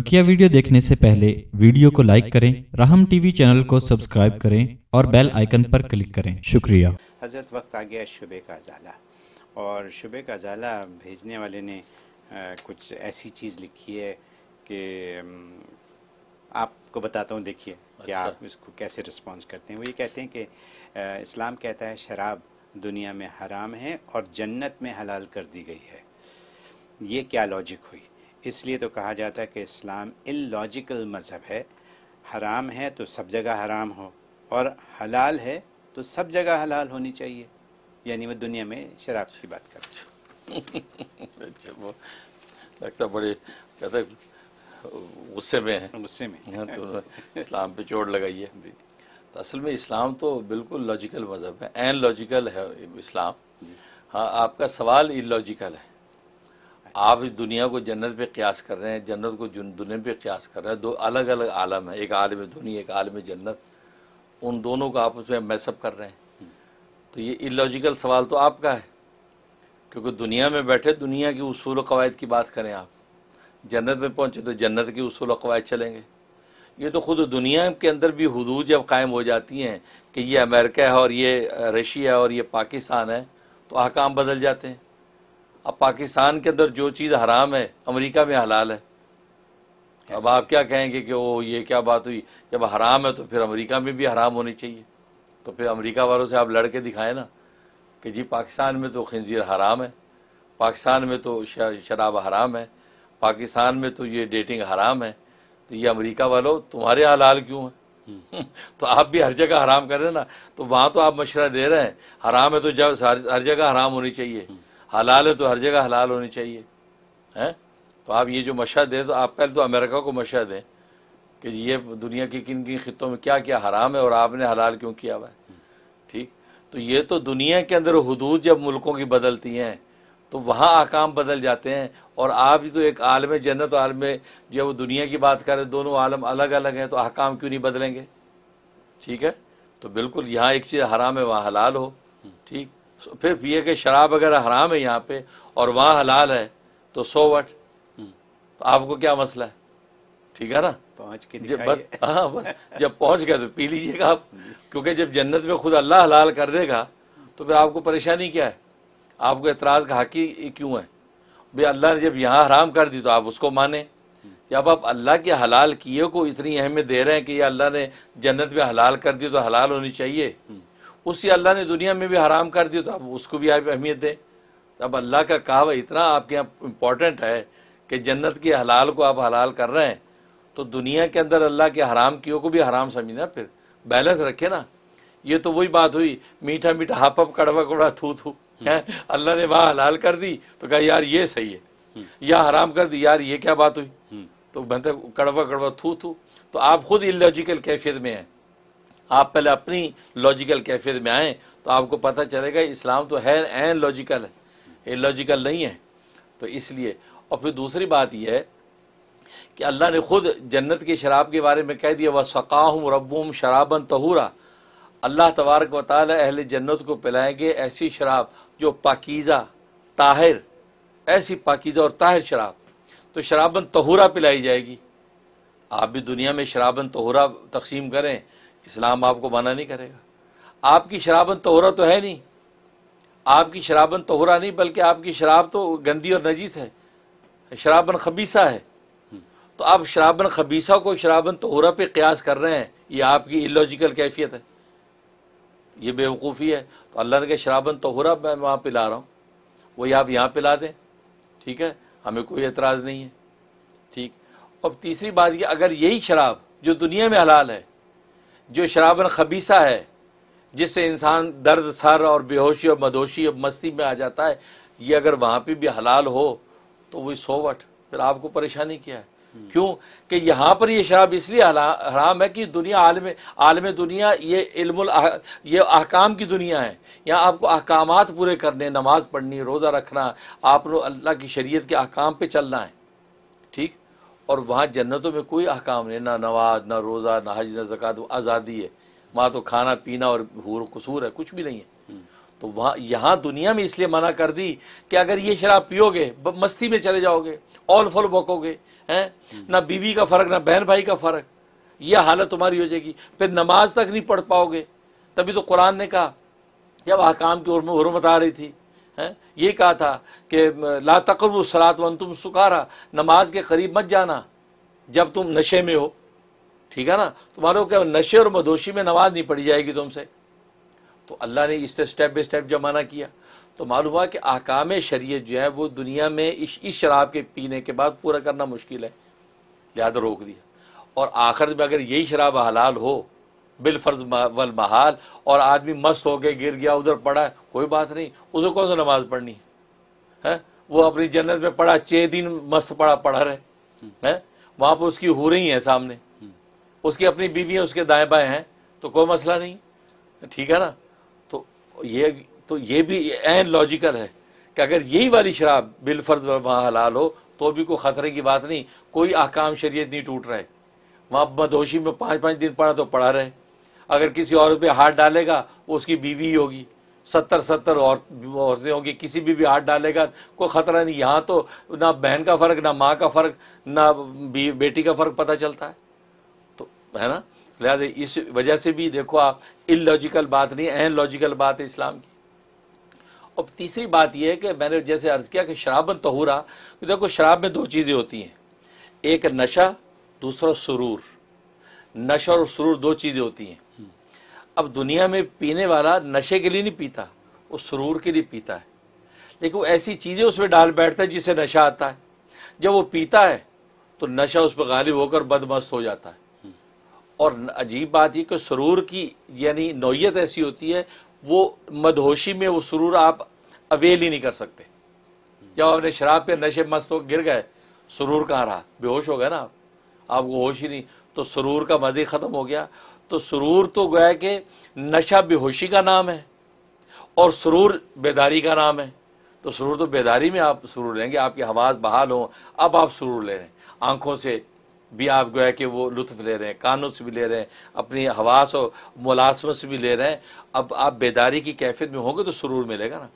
बकिया वीडियो देखने से पहले वीडियो को लाइक करें राहम टीवी चैनल को सब्सक्राइब करें और बेल आइकन पर क्लिक करें शुक्रिया हजरत वक्त आ गया शुबे का ज़ाला और शुबे का जाला भेजने वाले ने आ, कुछ ऐसी चीज़ लिखी है कि आपको बताता हूँ देखिए अच्छा। कि आप इसको कैसे रिस्पॉन्स करते हैं वो ये कहते हैं कि आ, इस्लाम कहता है शराब दुनिया में हराम है और जन्नत में हलाल कर दी गई है ये क्या लॉजिक हुई इसलिए तो कहा जाता है कि इस्लाम इलॉजिकल मज़हब है हराम है तो सब जगह हराम हो और हलाल है तो सब जगह हलाल होनी चाहिए यानी वह दुनिया में शराब की बात कर अच्छा वो लगता बड़े कहते गुस्से में है गुस्से में हाँ तो इस्लाम पे चोट लगाइए तो असल में इस्लाम तो बिल्कुल लॉजिकल मज़हब है एन लॉजिकल है इस्लाम हाँ आपका सवाल इलॉजिकल है आप इस दुनिया को जन्नत पे क्यास कर रहे हैं जन्नत को दुनिया पे क्यास कर रहे हैं दो अलग अलग आलम है एक आलम दुनिया एक आलम जन्नत उन दोनों को आपस में मैसअप कर रहे हैं तो ये इलॉजिकल सवाल तो आपका है क्योंकि दुनिया में बैठे दुनिया की उसूल कवायद की बात करें आप जन्नत में पहुँचे तो जन्नत के उसूल कवायद चलेंगे ये तो ख़ुद दुनिया के अंदर भी हदूद जब कायम हो जाती हैं कि ये अमेरिका है और ये रशिया है और ये पाकिस्तान है तो अहकाम बदल जाते हैं अब पाकिस्तान के अंदर जो चीज़ हराम है अमेरिका में हलाल है अब आप क्या कहेंगे कि ओ ये क्या बात हुई जब हराम है तो फिर अमेरिका में भी हराम होनी चाहिए तो फिर अमेरिका वालों से आप लड़के दिखाए दिखाएं ना कि जी पाकिस्तान में तो खंजीर हराम है पाकिस्तान में तो शराब हराम है पाकिस्तान में तो ये डेटिंग हराम है तो ये अमेरिका वालों तुम्हारे हलाल क्यों है हम्म। तो आप भी हर जगह हराम करें ना तो वहाँ तो आप मशरा दे रहे हैं हराम है तो जब हर जगह हराम होनी चाहिए हम्म। हलाल है तो हर जगह हलाल होनी चाहिए हैं तो आप ये जो मशा दें तो आप पहले तो अमेरिका को मशा दें कि ये दुनिया के किन किन खितों में क्या क्या हराम है और आपने हलाल क्यों किया हुआ है ठीक तो ये तो दुनिया के अंदर हदूद जब मुल्कों की बदलती हैं तो वहाँ आकाम बदल जाते हैं और आप तो एक आलम जन्नत आलम जब वो दुनिया की बात करें दोनों आलम अलग अलग हैं तो अहकाम क्यों नहीं बदलेंगे ठीक है तो बिल्कुल यहाँ एक चीज़ हराम है वहाँ हलाल हो ठीक फिर पिए के शराब अगर हराम है यहाँ पे और वहाँ हलाल है तो सो वट तो आपको क्या मसला है ठीक है ना पहुँच के जब बस हाँ बस जब पहुँच गए तो पी लीजिएगा आप क्योंकि जब जन्नत में खुद अल्लाह हलाल कर देगा तो फिर आपको परेशानी क्या है आपको एतराज़ का हकी क्यों है भाई अल्लाह ने जब यहाँ हराम कर दी तो आप उसको माने जब आप अल्लाह के हलाल किए को इतनी अहमियत दे रहे हैं कि ये अल्लाह ने जन्नत में हलाल कर दी तो हलाल होनी चाहिए हम्म। उसी अल्लाह ने दुनिया में भी हराम कर दिया तो आप उसको भी आप अहमियत दें तो अब अल्लाह का कहावा इतना आपके यहाँ इम्पॉर्टेंट है कि जन्नत के हलाल को आप हलाल कर रहे हैं तो दुनिया के अंदर अल्लाह के हराम कियों को भी हराम समझना फिर बैलेंस रखे ना ये तो वही बात हुई मीठा मीठा हाप अप कड़वा कड़वा थू थू है अल्लाह ने वहाँ हलाल कर दी तो कहा यार ये सही है हम्म। या हराम कर दी यार ये क्या बात हुई हम्म। तो बनते कड़वा कड़वा थू थू तो आप खुद इलॉजिकल कैफियत में हैं आप पहले अपनी लॉजिकल कैफियत में आएँ तो आपको पता चलेगा इस्लाम तो है एन लॉजिकल है ये लॉजिकल नहीं है तो इसलिए और फिर दूसरी बात यह है कि अल्लाह ने ख़ुद जन्नत की शराब के बारे में कह दिया वह सकाहम रबुम शराबन तहूरा अल्लाह तबारक व ताली अहल जन्नत को पिलाएंगे ऐसी शराब जो पाकिज़ा ताहिर ऐसी पाकिज़ा और ताहिर शराब तो शराबन तहूरा पिलाई जाएगी आप भी दुनिया में शराबन तहूरा तकसीम करें इस्लाम आपको मना नहीं करेगा आपकी शराबन तोहरा तो है नहीं आपकी शराबन तोहरा नहीं बल्कि आपकी शराब तो गंदी और नजीस है शराबन खबीसा है तो आप शराबन खबीसा को शराबन तोहरा पे क्यास कर रहे हैं ये आपकी इलॉजिकल कैफियत है ये बेवकूफ़ी है तो अल्लाह के शराबन तोहरा मैं वहाँ ला रहा हूँ वही आप यहाँ ला दें ठीक है हमें कोई एतराज़ नहीं है ठीक अब तीसरी बात यह अगर यही शराब जो दुनिया में हलाल है जो शराबन खबीसा है जिससे इंसान दर्द सर और बेहोशी और मदोशी और मस्ती में आ जाता है ये अगर वहाँ पर भी हलाल हो तो वही सोवट फिर आपको परेशानी क्या है हम्म। क्यों कि यहाँ पर ये शराब इसलिए हराम है कि दुनिया आलम आलम दुनिया ये इल्म ये अहकाम की दुनिया है यहाँ आपको अहकाम पूरे करने नमाज पढ़नी रोज़ा रखना आप लोग अल्लाह की शरीयत के अहकाम पे चलना है ठीक और वहाँ जन्नतों में कोई अहकाम नहीं ना नवाज ना रोज़ा ना हज ना जक़ात वो आज़ादी है वहाँ तो खाना पीना और हूर कसूर है कुछ भी नहीं है तो वहाँ यहाँ दुनिया में इसलिए मना कर दी कि अगर ये शराब पियोगे मस्ती में चले जाओगे ऑल फल बोकोगे हैं ना बीवी का फ़र्क ना बहन भाई का फ़र्क यह हालत तुम्हारी हो जाएगी फिर नमाज तक नहीं पढ़ पाओगे तभी तो कुरान ने कहा जब अहकाम की ओर में हरमत आ रही थी है ये कहा था कि ला तकब सलात वन तुम सुखारा नमाज के करीब मत जाना जब तुम नशे में हो ठीक है ना तुम्हारे क्या नशे और मदोशी में नमाज नहीं पढ़ी जाएगी तुमसे तो अल्लाह ने इससे स्टेप बाई स्टेप जमाना किया तो मालूम हुआ कि आकाम शरीय जो है वो दुनिया में इस इस शराब के पीने के बाद पूरा करना मुश्किल है लिहाजा रोक दिया और आखिर में अगर यही शराब हलाल हो बिलफर्ज वल महाल और आदमी मस्त होके गिर गया उधर पड़ा कोई बात नहीं उसे कौन सा नमाज पढ़नी है वो अपनी जन्नत में पढ़ा छः दिन मस्त पड़ा पढ़ा रहे है वहाँ पर उसकी हो रही है सामने उसकी अपनी बीवी है उसके दाएं बाएं हैं तो कोई मसला नहीं ठीक है ना तो ये तो ये भी एन लॉजिकल है कि अगर यही वाली शराब बिलफर्ज वहाँ हलाल हो तो भी कोई ख़तरे की बात नहीं कोई आकाम शरीयत नहीं टूट रहा है वहाँ मदोशी में पाँच पाँच दिन पढ़ा तो पढ़ा रहे अगर किसी औरत पे हाथ डालेगा वो उसकी बीवी होगी सत्तर सत्तर औरतें होंगी किसी भी भी हाथ डालेगा कोई ख़तरा नहीं यहाँ तो ना बहन का फ़र्क ना माँ का फ़र्क ना बेटी का फ़र्क पता चलता है तो है ना लिहाजा इस वजह से भी देखो आप इलॉजिकल बात नहीं अहम लॉजिकल बात है इस्लाम की और तीसरी बात यह है कि मैंने जैसे अर्ज़ किया कि शराब में तहूरा तो देखो शराब में दो चीज़ें होती हैं एक नशा दूसरा सुरूर नशा और सुरूर दो चीज़ें होती हैं अब दुनिया में पीने वाला नशे के लिए नहीं पीता वो सुरूर के लिए पीता है लेकिन वो ऐसी चीज़ें उसमें डाल बैठता है जिससे नशा आता है जब वो पीता है तो नशा उस पर गालिब होकर बदमस्त हो जाता है और अजीब बात यह कि सुरूर की यानी नोयत ऐसी होती है वो मदहोशी में वो सुरूर आप अवेल ही नहीं कर सकते जब आपने शराब पे नशे मस्त हो गिर गए सुरूर कहाँ रहा बेहोश हो गया ना आप आपको होश ही नहीं तो सुरूर का मज़े ख़त्म हो गया तो सुरूर तो गोया कि नशा बेहोशी का नाम है और सुरूर बेदारी का नाम है तो सुरूर तो बेदारी में आप सुरूर लेंगे आपकी हवास बहाल हो अब आप सुरूर ले रहे हैं आंखों से भी आप गए कि वो लुत्फ ले रहे हैं कानों से भी ले रहे हैं अपनी हवास और मुलाजमत से भी ले रहे हैं अब आप बेदारी की कैफियत में होंगे तो सुरूर मिलेगा ना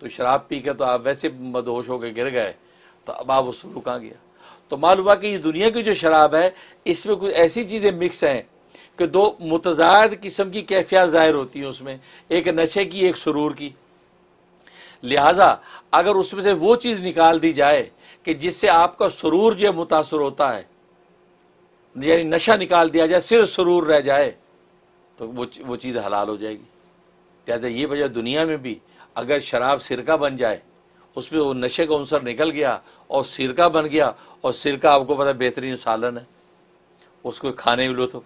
तो शराब पी कर तो आप वैसे मदहोश होकर गिर गए तो अब आप वो सुरू कहाँ गया तो मालूम हुआ कि ये दुनिया की जो शराब है इसमें कुछ ऐसी चीज़ें मिक्स हैं कि दो मुतजाद किस्म की कैफियात ज़ाहिर होती हैं उसमें एक नशे की एक सुरूर की लिहाजा अगर उसमें से वो चीज़ निकाल दी जाए कि जिससे आपका सुरूर जो मुतासर होता है यानी नशा निकाल दिया जाए सिर्फ सुरूर रह जाए तो वो वो चीज़ हलाल हो जाएगी लिहाजा ये वजह दुनिया में भी अगर शराब सिरका बन जाए उसमें वो नशे का अंसर निकल गया और सिरका बन गया और सिरका आपको पता बेहतरीन सालन है उसको खाने में लो तो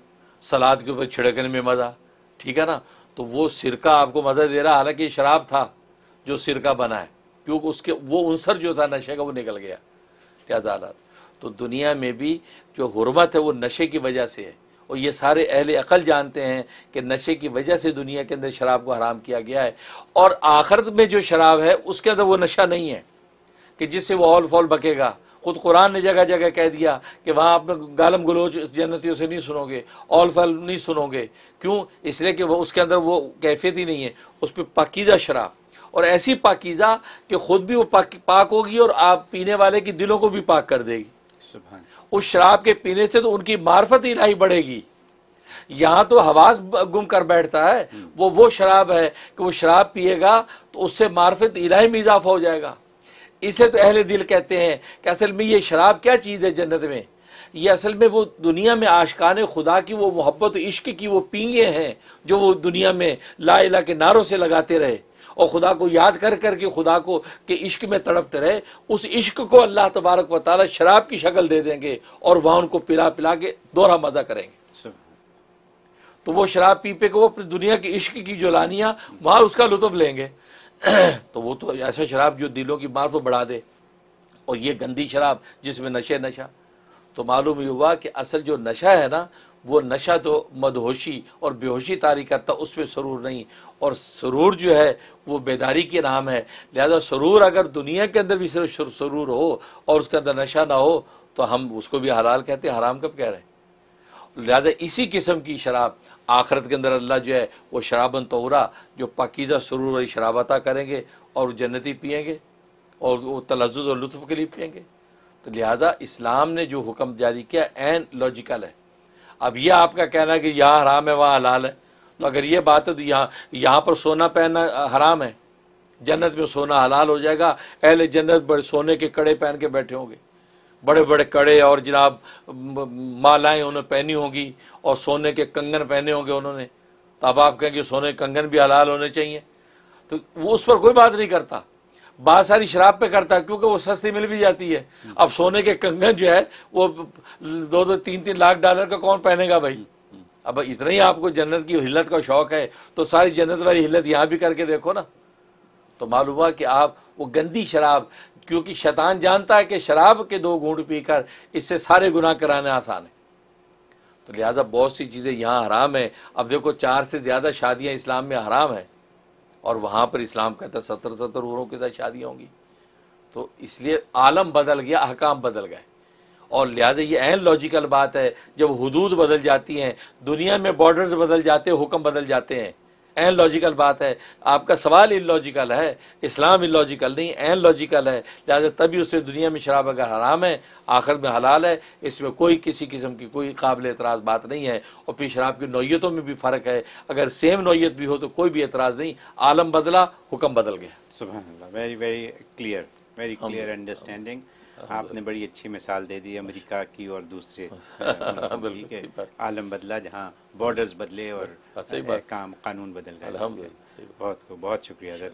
सलाद के ऊपर छिड़कने में मज़ा ठीक है ना तो वो सिरका आपको मज़ा दे रहा हालांकि शराब था जो सिरका बना है क्योंकि उसके वो उनसर जो था नशे का वो निकल गया क्या दालत तो दुनिया में भी जो हरमत है वो नशे की वजह से है और ये सारे अहल अकल जानते हैं कि नशे की वजह से दुनिया के अंदर शराब को हराम किया गया है और आखिरत में जो शराब है उसके अंदर वो नशा नहीं है कि जिससे वो ऑल फॉल बकेगा खुद कुरान ने जगह जगह कह दिया कि वहाँ आप गालम गलोच जन्नतियों से नहीं सुनोगे ऑल फल नहीं सुनोगे क्यों इसलिए कि वह उसके अंदर वो कैफियत ही नहीं है उस पर पाकिज़ा शराब और ऐसी पाकिज़ा कि ख़ुद भी वो पाक, पाक होगी और आप पीने वाले के दिलों को भी पाक कर देगी उस शराब के पीने से तो उनकी मार्फत ही इलाही बढ़ेगी यहाँ तो हवास गुम कर बैठता है हम्म। वो वो शराब है कि वो शराब पिएगा तो उससे मार्फत इलाही में इजाफा हो जाएगा इसे तो अहले दिल कहते हैं कि असल में ये शराब क्या चीज़ है जन्नत में ये असल में वो दुनिया में आशकान खुदा की वो मोहब्बत इश्क की वो पींगे हैं जो वो दुनिया में ला इला के नारों से लगाते रहे और खुदा को याद कर कर के खुदा को के इश्क में तड़पते रहे उस इश्क को अल्लाह तबारक व ताली शराब की शक्ल दे देंगे और वहाँ उनको पिला पिला के दोहरा मज़ा करेंगे तो वो शराब पीपे को के वो अपनी दुनिया के इश्क की जो लानियाँ वहाँ उसका लुत्फ लेंगे तो वो तो ऐसा शराब जो दिलों की मार्फ बढ़ा दे और ये गंदी शराब जिसमें नशे नशा तो मालूम ही हुआ कि असल जो नशा है ना वो नशा तो मदहोशी और बेहोशी तारी करता उसमें सरूर नहीं और सरूर जो है वो बेदारी के नाम है लिहाजा सरूर अगर दुनिया के अंदर भी सिर्फ सरूर हो और उसके अंदर नशा ना हो तो हम उसको भी हलाल कहते हैं हराम कब कह रहे हैं लिहाजा इसी किस्म की शराब आखरत के अंदर अल्लाह जो है वो शराबन तोहरा जो पाकिज़ा सुरूर वाली शराब अता करेंगे और जन्नती पियेंगे और वो तलज़ और लुत्फ़ के लिए पियेंगे तो लिहाजा इस्लाम ने जो हुक्म जारी किया एन लॉजिकल है अब यह आपका कहना है कि यहाँ हराम है वहाँ हलाल है तो अगर ये बात है तो यहाँ यहाँ पर सोना पहनना हराम है जन्नत में सोना हलाल हो जाएगा अहले जन्नत बड़े सोने के कड़े पहन के बैठे होंगे बड़े बड़े कड़े और जनाब मालाएं उन्होंने पहनी होंगी और सोने के कंगन पहने होंगे उन्होंने तो अब आप कहेंगे सोने के कंगन भी हलाल होने चाहिए तो वो उस पर कोई बात नहीं करता बात सारी शराब पे करता है क्योंकि वो सस्ती मिल भी जाती है अब सोने के कंगन जो है वो दो दो तीन तीन लाख डॉलर का कौन पहनेगा भाई अब इतना ही आपको जन्नत की हिल्लत का शौक है तो सारी जन्नत वाली हिल्लत यहाँ भी करके देखो ना तो मालूम हुआ कि आप वो गंदी शराब क्योंकि शैतान जानता है कि शराब के दो घूंढ पीकर इससे सारे गुनाह कराना आसान है तो लिहाजा बहुत सी चीज़ें यहाँ हराम है अब देखो चार से ज़्यादा शादियाँ इस्लाम में हराम हैं और वहाँ पर इस्लाम कहता है सत्तर सत्तर उम्रों के साथ शादियाँ होंगी तो इसलिए आलम बदल गया अहकाम बदल गए और लिहाजा ये अहम लॉजिकल बात है जब हदूद बदल जाती हैं दुनिया में बॉर्डर्स बदल जाते हुक्म बदल जाते हैं एन लॉजिकल बात है आपका सवाल इ लॉजिकल है इस्लाम इन लॉजिकल नहीं एन लॉजिकल है लिहाजा तभी उससे दुनिया में शराब अगर हराम है आखिर में हलाल है इसमें कोई किसी किस्म की कोई काबिल एतराज़ बात नहीं है और फिर शराब की नोयतों में भी फ़र्क है अगर सेम नोयत भी हो तो कोई भी एतराज़ नहीं आलम बदला हुक्म बदल गया सुबह very very clear very clear understanding हाँ, आपने बड़ी अच्छी मिसाल दे दी अमेरिका की और दूसरे हाँ, आलम बदला जहाँ बॉर्डर्स बदले और हाँ, काम कानून बदल गए बहुत बहुत शुक्रिया